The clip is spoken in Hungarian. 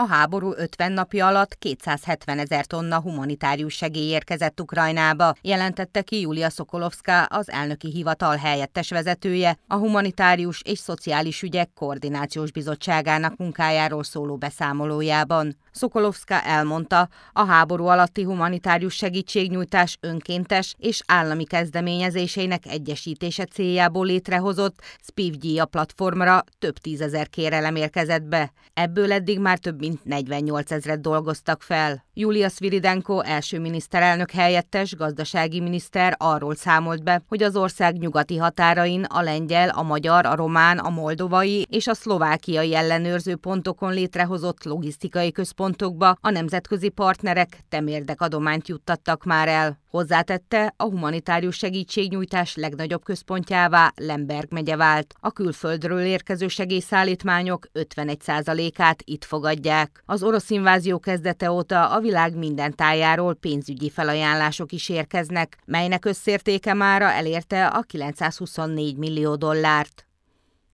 A háború 50 napja alatt 270 ezer tonna humanitárius segély érkezett Ukrajnába, jelentette ki Julia Szokolovská, az elnöki hivatal helyettes vezetője, a Humanitárius és Szociális Ügyek Koordinációs Bizottságának munkájáról szóló beszámolójában. Szokolovszka elmondta, a háború alatti humanitárius segítségnyújtás önkéntes és állami kezdeményezésének egyesítése céljából létrehozott Spivgyia platformra több tízezer kérelem érkezett be. Ebből eddig már több mint mint 48 ezret dolgoztak fel. Julia Sviridenko első miniszterelnök helyettes gazdasági miniszter arról számolt be, hogy az ország nyugati határain a lengyel, a magyar, a román, a moldovai és a szlovákiai ellenőrző pontokon létrehozott logisztikai központokba a nemzetközi partnerek adományt juttattak már el. Hozzátette, a humanitárius segítségnyújtás legnagyobb központjává Lemberg megye vált. A külföldről érkező segélyszállítmányok 51%-át itt fogadják. Az orosz invázió kezdete óta a világ minden tájáról pénzügyi felajánlások is érkeznek, melynek összértéke mára elérte a 924 millió dollárt.